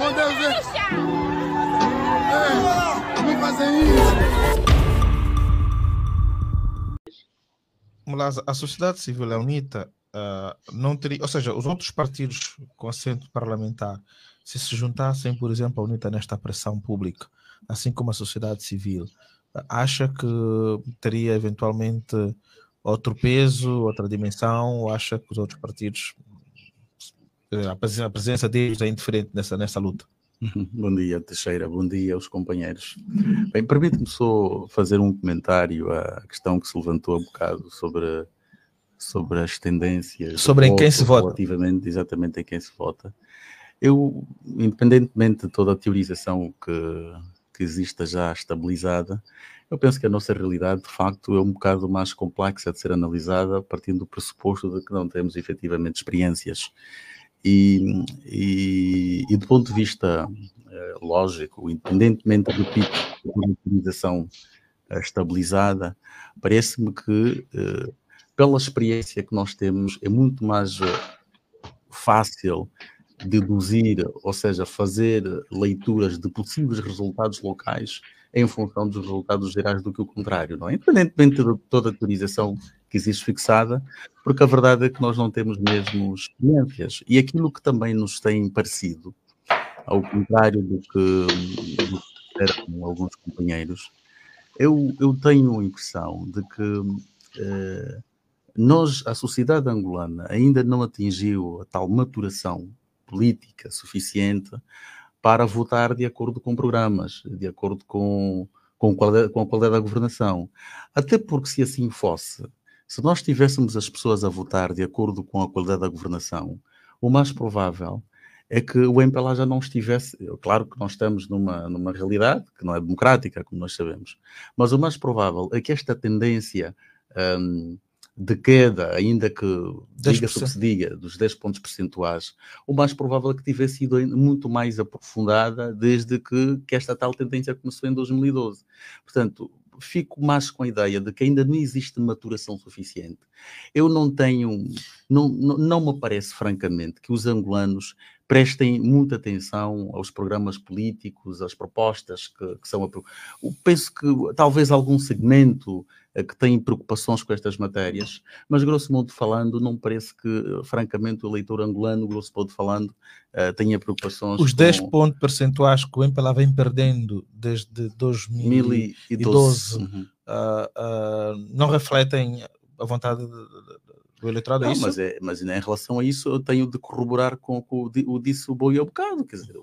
Meu Deus, é... é isso. a sociedade civil é uh, não teria, ou seja, os outros partidos com assento parlamentar, se se juntassem, por exemplo, à UNITA nesta pressão pública, assim como a sociedade civil, uh, acha que teria eventualmente outro peso, outra dimensão, ou acha que os outros partidos eh, a presença deles é indiferente nessa, nessa luta. Bom dia, Teixeira. Bom dia aos companheiros. Bem, permite-me só fazer um comentário à questão que se levantou há um bocado sobre, sobre as tendências. Sobre em voto, quem se vota. Relativamente, exatamente em quem se vota. Eu, independentemente de toda a teorização que, que exista já estabilizada, eu penso que a nossa realidade, de facto, é um bocado mais complexa de ser analisada, partindo do pressuposto de que não temos efetivamente experiências e, e, e do ponto de vista eh, lógico, independentemente do tipo de utilização eh, estabilizada, parece-me que, eh, pela experiência que nós temos, é muito mais fácil deduzir, ou seja, fazer leituras de possíveis resultados locais em função dos resultados gerais do que o contrário, não é? Independentemente de toda a teorização que existe fixada, porque a verdade é que nós não temos mesmo experiências. E aquilo que também nos tem parecido, ao contrário do que, disseram alguns companheiros, eu, eu tenho a impressão de que eh, nós, a sociedade angolana, ainda não atingiu a tal maturação política suficiente para votar de acordo com programas, de acordo com, com, qual, com a qualidade da governação. Até porque, se assim fosse, se nós tivéssemos as pessoas a votar de acordo com a qualidade da governação, o mais provável é que o MPLA já não estivesse. Claro que nós estamos numa, numa realidade que não é democrática, como nós sabemos, mas o mais provável é que esta tendência hum, de queda, ainda que diga-se o que se diga, dos 10 pontos percentuais, o mais provável é que tivesse sido muito mais aprofundada desde que, que esta tal tendência começou em 2012. Portanto, fico mais com a ideia de que ainda não existe maturação suficiente. Eu não tenho, não, não, não me parece, francamente, que os angolanos prestem muita atenção aos programas políticos, às propostas que, que são. aprovadas. penso que talvez algum segmento eh, que tem preocupações com estas matérias, mas grosso modo falando, não parece que, eh, francamente, o eleitor angolano, grosso modo falando, eh, tenha preocupações. Os com... 10 pontos percentuais que o MPLA vem perdendo desde 2012 uhum. uh, uh, não refletem a vontade do Eletrado é não, é isso? Mas, é, mas né, em relação a isso, eu tenho de corroborar com, com o que o disse o Boi há bocado. Quer dizer,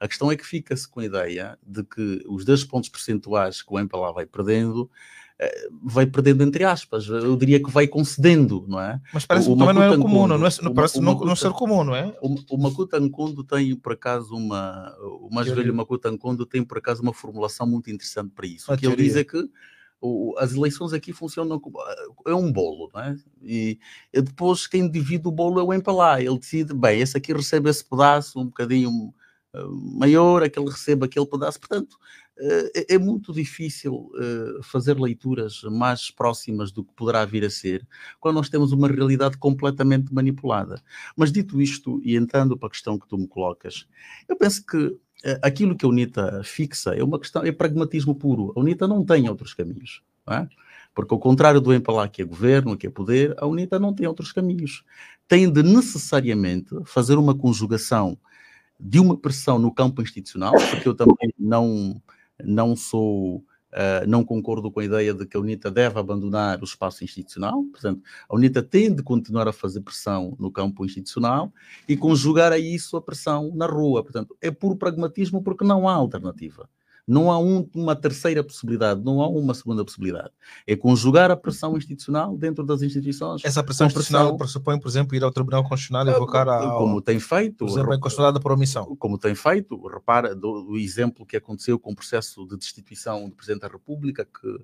a questão é que fica-se com a ideia de que os 10 pontos percentuais que o EMPA lá vai perdendo eh, vai perdendo entre aspas, eu diria que vai concedendo, não é? Mas parece que também não é comum, não, é, não é parece uma, não, não ser comum, não é? O, o Makuta tem por acaso uma, o mais Teoria. velho Makuta Nkundo tem por acaso uma formulação muito interessante para isso. o que teoria. ele diz é que o, as eleições aqui funcionam como. Eh, é um bolo, não é? E depois quem divide o bolo é o empalar. Ele decide, bem, esse aqui recebe esse pedaço um bocadinho eh, maior, aquele recebe aquele pedaço. Portanto, eh, é, é muito difícil fazer leituras mais próximas do que poderá vir a ser quando nós temos uma realidade completamente manipulada. Mas dito isto, e entrando para a questão que tu me colocas, eu penso que eh, aquilo que a UNITA fixa é uma questão, é pragmatismo puro. A UNITA não tem outros caminhos. É? Porque, ao contrário do EMPALA, que é governo, que é poder, a UNITA não tem outros caminhos. Tem de necessariamente fazer uma conjugação de uma pressão no campo institucional, porque eu também não, não sou ah, não concordo com a ideia de que a UNITA deve abandonar o espaço institucional, portanto, a UNITA tem de continuar a fazer pressão no campo institucional e conjugar a isso a pressão na rua. Portanto, é puro pragmatismo porque não há alternativa. Não há um, uma terceira possibilidade, não há uma segunda possibilidade. É conjugar a pressão uhum. institucional dentro das instituições. Essa pressão institucional pressão, pressupõe, por exemplo, ir ao Tribunal Constitucional e ah, invocar a. Como tem feito. Por exemplo, inconstitucionada por omissão. Como tem feito. Repara do, do, exemplo que aconteceu com o processo de destituição do Presidente da República, que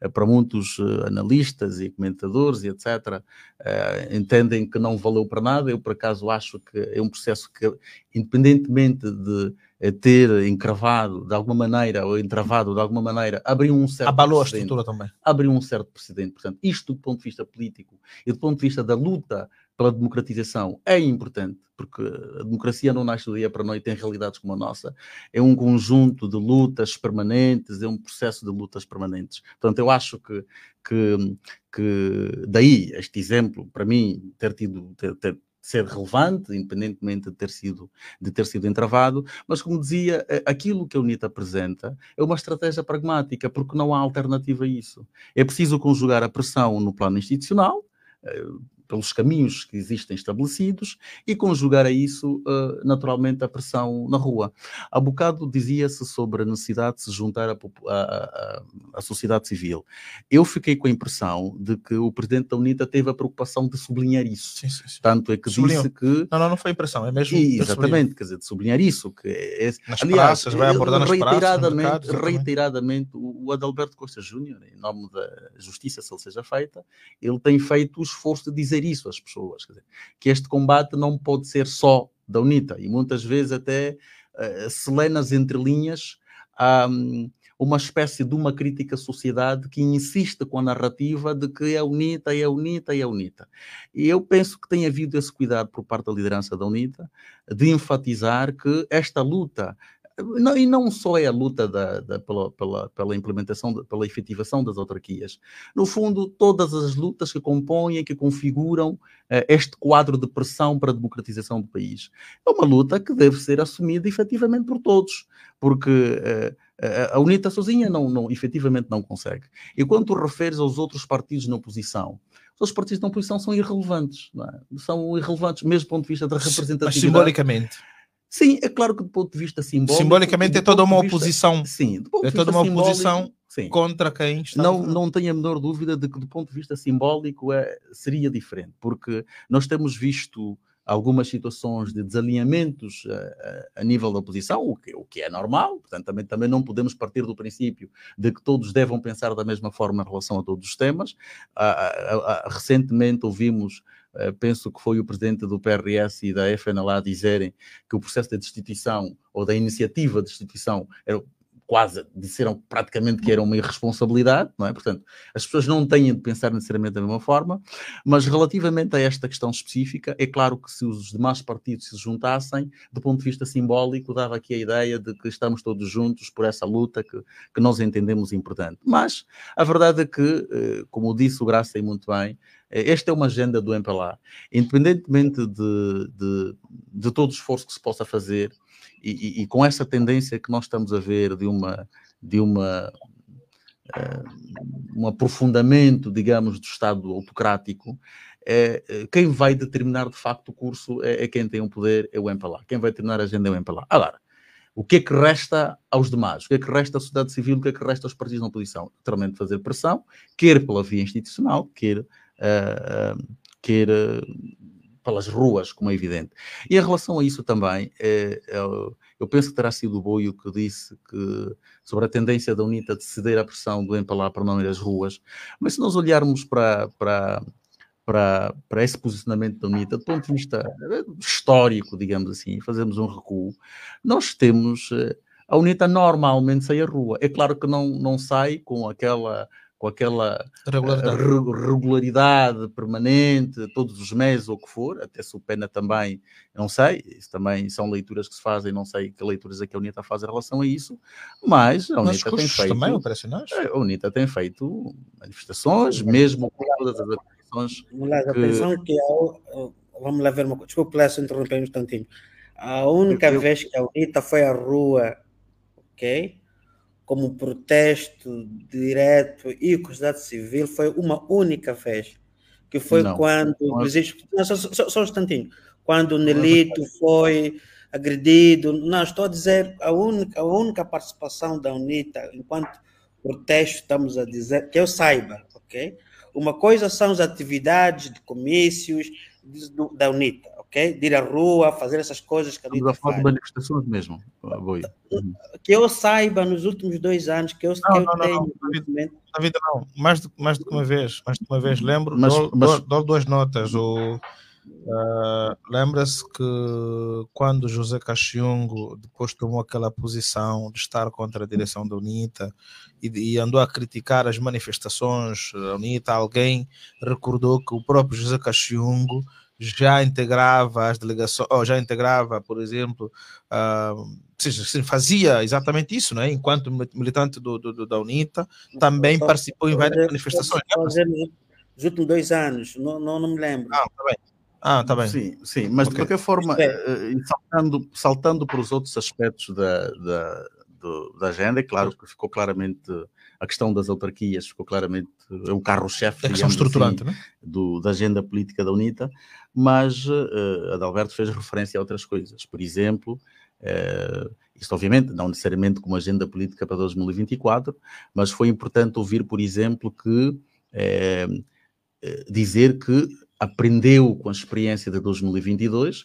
eh, para muitos eh, analistas e comentadores e etc. Eh, entendem que não valeu para nada. Eu, por acaso, acho que é um processo que, independentemente de ter encravado de alguma maneira ou entravado de alguma maneira abriu um certo abalou a estrutura também abriu um certo precedente portanto isto do ponto de vista político e do ponto de vista da luta pela democratização é importante, porque a democracia não nasce do dia para a noite, tem realidades como a nossa, é um conjunto de lutas permanentes, é um processo de lutas permanentes. Portanto, eu acho que, que, que daí este exemplo, para mim, ter tido, ter, ter, ser relevante, independentemente de ter sido, de ter sido entravado, mas como dizia, eh, aquilo que a UNITA apresenta é uma estratégia pragmática, porque não há alternativa a isso. É preciso conjugar a pressão no plano institucional, eh, pelos caminhos que existem estabelecidos e conjugar a isso, eh, naturalmente, a pressão na rua. Há bocado dizia-se sobre a necessidade de se juntar à sociedade civil. Eu fiquei com a impressão de que o presidente da UNITA teve a preocupação de sublinhar isso. Sim, sim, sim. Tanto é que Sublinhou. disse que. Não, não, não foi impressão, é mesmo. E, exatamente, quer dizer, de sublinhar isso. Que é... é nas Aliás, praças, vai eh, abordar nas reiteradamente, praças. Mercados, reiteradamente, o Adalberto Costa Júnior, em nome da justiça, se ele seja feita, ele tem feito o esforço de dizer dizer isso às pessoas, dizer, que este combate não pode ser só da UNITA, e muitas vezes até uh, eh, se lê nas entrelinhas um, uma espécie de uma crítica à sociedade que insiste com a narrativa de que é UNITA, é UNITA, é UNITA. E eu penso que tem havido esse cuidado por parte da liderança da UNITA de enfatizar que esta luta não, e não só é a luta da, da, pela, pela, pela, implementação, pela efetivação das autarquias. No fundo, todas as lutas que compõem, que configuram eh, este quadro de pressão para a democratização do país. É uma luta que deve ser assumida efetivamente por todos, porque. Eh, eh, a UNITA sozinha não, não, efetivamente não consegue. E quando tu referes aos outros partidos na oposição, os outros partidos na oposição são irrelevantes, é? são irrelevantes mesmo do ponto de vista da representatividade. Mas simbolicamente. Sim, é claro que do ponto de vista simbólico. Simbolicamente é toda uma oposição. sim, do ponto é toda uma oposição sim. contra quem está. Não, não tenho a menor dúvida de que, do ponto de vista simbólico, é, seria diferente, porque nós temos visto algumas situações de desalinhamentos a, eh, a, eh, a, nível da oposição, o que, o que é normal, portanto, também, também não podemos partir do princípio de que todos devam pensar da mesma forma em relação a todos os temas. Ah, ah, ah, ah recentemente ouvimos eh, penso que foi o presidente do PRS e da FNLA dizerem que o processo de destituição ou da iniciativa de destituição era quase disseram praticamente que era uma irresponsabilidade, não é? Portanto, as pessoas não têm de pensar necessariamente da mesma forma, mas relativamente a esta questão específica, é claro que se os demais partidos se juntassem, do ponto de vista simbólico, dava aqui a ideia de que estamos todos juntos por essa luta que, que nós entendemos importante. Mas a verdade é que, eh, como disse o Graça e muito bem, eh, esta é uma agenda do MPLA. Independentemente de, de, de todo o esforço que se possa fazer, e, e, e, com essa tendência que nós estamos a ver de uma de uma uh, um aprofundamento, digamos, do Estado autocrático, é, eh, quem vai determinar de facto o curso é, é quem tem o um poder, é o MPLA. Quem vai determinar a agenda é o MPLA. Agora, o que é que resta aos demais? O que é que resta à sociedade civil? O que é que resta aos partidos na oposição? Naturalmente fazer pressão, quer pela via institucional, quer, uh, uh, quer uh, pelas ruas, como é evidente. E em relação a isso também, é, eu, eu penso que terá sido o Boio que disse que, sobre a tendência da UNITA de ceder à pressão do EMPA para não ir às ruas, mas se nós olharmos para, para, para, para esse posicionamento da UNITA, do ponto de vista eh, histórico, digamos assim, fazemos um recuo, nós temos... Eh, a UNITA normalmente sai à rua. É claro que não, não sai com aquela com aquela regularidade. Eh, regularidade. permanente, todos os meses ou o que for, até se o Pena também, não sei, isso também são leituras que se fazem, não sei que leituras é que a UNITA faz em relação a isso, mas a UNITA tem feito... também operacionais? É, a UNITA tem feito manifestações, mesmo com todas as atribuições... Vamos lá, que... a que eu, é Vamos lá ver uma coisa, desculpe lá se um tantinho. A única eu... vez que a UNITA foi à rua, ok? como protesto direto e sociedade civil foi uma única vez, que foi não, quando não é... não, só, só, só, um instantinho, quando o é Nelito foi agredido, não, estou a dizer a única, a única participação da UNITA, enquanto protesto, estamos a dizer, que eu saiba, ok? Uma coisa são as atividades de comícios da UNITA, ok? De ir à rua, fazer essas coisas que a Estamos a falar de manifestações mesmo, Boi. Que eu saiba, nos últimos dois anos, que eu, não, que eu não, tenho... Não, vida, na vida não, mais do, mais do que uma vez, mais do que uma vez, lembro, mas, dou, mas... dou, dou duas notas, o... Uh, Lembra-se que quando José Cachungo depois tomou aquela posição de estar contra a direção da UNITA e, e, andou a criticar as manifestações da ah, UNITA, alguém recordou que o próprio José Cachungo já integrava as delegações, ou já integrava, por exemplo, uh, fazia exatamente isso, né? enquanto militante do, do da UNITA, também só, participou em várias né? só, manifestações. Os últimos dois anos, não, não, não me lembro. Ah, está bem. Ah, tá bem. Sim, sim mas okay. de qualquer forma, é eh, saltando, saltando para os outros aspectos da, da, do, da agenda, é claro que ficou claramente a questão das autarquias ficou claramente, é um carro-chefe. É questão estruturante, assim, né? do, da agenda política da UNITA, mas uh, Adalberto fez referência a outras coisas. Por exemplo, uh, isto obviamente não necessariamente como agenda política para 2024, mas foi importante ouvir, por exemplo, que uh, dizer que aprendeu com a experiência de 2022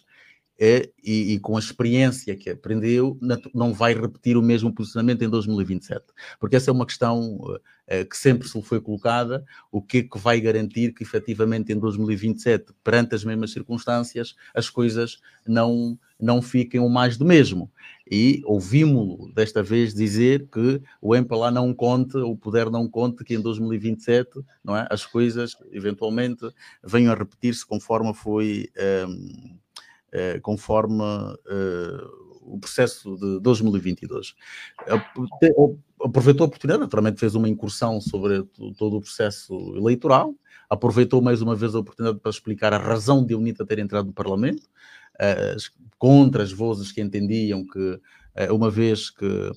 é, e, e, com a experiência que aprendeu, não vai repetir o mesmo posicionamento em 2027. Porque essa é uma questão eh, eh, que sempre se lhe foi colocada: o que é que vai garantir que efetivamente em 2027, perante as mesmas circunstâncias, as coisas não, não fiquem o mais do mesmo? E ouvimos-lo desta vez dizer que o EMPA não conte, o poder não conte, que em 2027 não é, as coisas eventualmente venham a repetir-se conforme foi. Ehm, eh, conforme eh, o processo de 2022. Aproveitou a oportunidade, naturalmente fez uma incursão sobre todo o processo eleitoral, aproveitou mais uma vez a oportunidade para explicar a razão de a UNITA ter entrado no Parlamento, eh, contra as vozes que entendiam que, uma vez que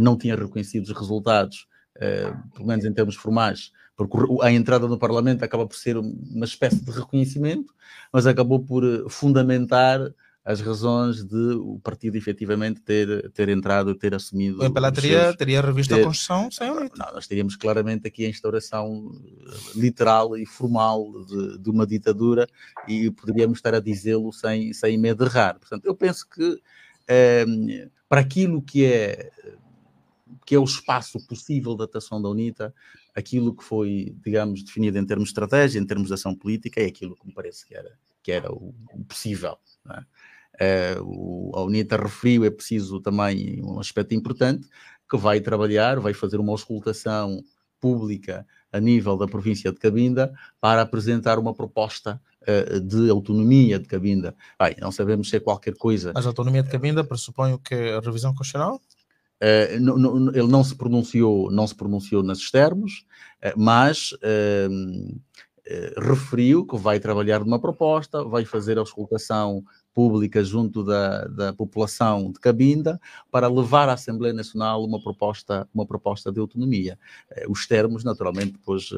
não tinha reconhecido os resultados, eh, pelo menos em termos formais, porque a entrada no Parlamento acaba por ser uma espécie de reconhecimento, mas acabou por eh, fundamentar as razões de o partido efetivamente ter, ter entrado, ter assumido. O MPLA teria, teria revisto ter, a Constituição sem o Não, nós teríamos claramente aqui a instauração eh, literal e formal de, de uma ditadura e poderíamos estar a dizê-lo sem, sem medo de errar. Portanto, eu penso que ehm, para aquilo que é que é o espaço possível da atuação da UNITA, aquilo que foi, digamos, definido em termos de estratégia, em termos de ação política, é aquilo que me parece que era, que era o, possível. É? Eh, o, a UNITA referiu, é preciso também um aspecto importante, que vai trabalhar, vai fazer uma auscultação pública a nível da província de Cabinda para apresentar uma proposta eh, de autonomia de Cabinda. não sabemos se é qualquer coisa. Mas a autonomia de Cabinda pressupõe o que? A revisão constitucional? Eh, ele não se pronunciou, não se pronunciou nesses termos, eh, mas ehm, eh, referiu que vai trabalhar numa proposta, vai fazer a auscultação pública junto da, da população de Cabinda para levar à Assembleia Nacional uma proposta, uma proposta de autonomia. Os termos, naturalmente, depois,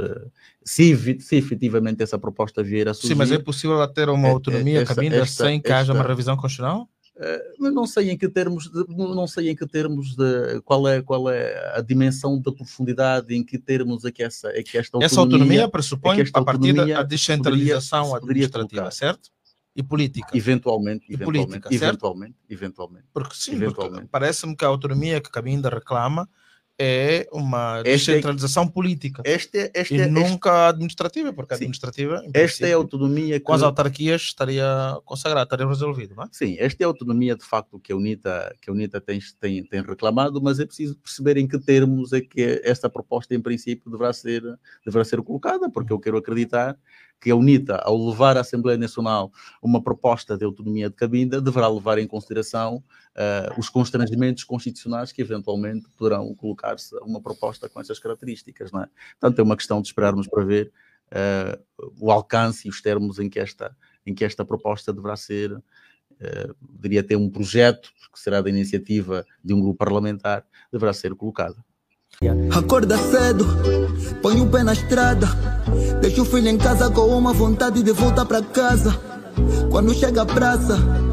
se, se efetivamente essa proposta vier a surgir... Sim, mas é possível ela ter uma é, é autonomia Cabinda esta, sem que esta, haja uma revisão constitucional? Eh, mas não sei em que termos, de, não sei em que termos de qual é, qual é a dimensão da profundidade, em que termos é essa aqui é esta autonomia, essa autonomia é pressupõe é a partir da descentralização poderia, administrativa, colocar. certo? E política. Eventualmente, e eventualmente, política, eventualmente, eventualmente, eventualmente. Porque sim, parece-me que a autonomia que Cabinda reclama é uma é descentralização política. Este, é, este, e é, este, nunca administrativa, porque sim. administrativa. Esta é a autonomia que. Com as autarquias estaria consagrada, estaria resolvido, não é? Sim, esta é a autonomia de facto que a UNITA, que a UNITA tem, tem, tem reclamado, mas é preciso perceber em que termos é que esta proposta, em princípio, deverá ser, deverá ser colocada, porque uhum. eu quero acreditar que a UNITA, ao levar à Assembleia Nacional uma proposta de autonomia de cabinda, deverá levar em consideração uh, os constrangimentos constitucionais que eventualmente poderão colocar-se uma proposta com essas características. Não é? Portanto, é uma questão de esperarmos para ver uh, o alcance e os termos em que esta, em que esta proposta deverá ser. Uh, eh, deveria ter um projeto que será da iniciativa de um grupo parlamentar, deverá ser colocado. Acorda cedo, põe o pé na estrada, Deixo o filho em casa com uma vontade de voltar pra casa. Quando chega a praça,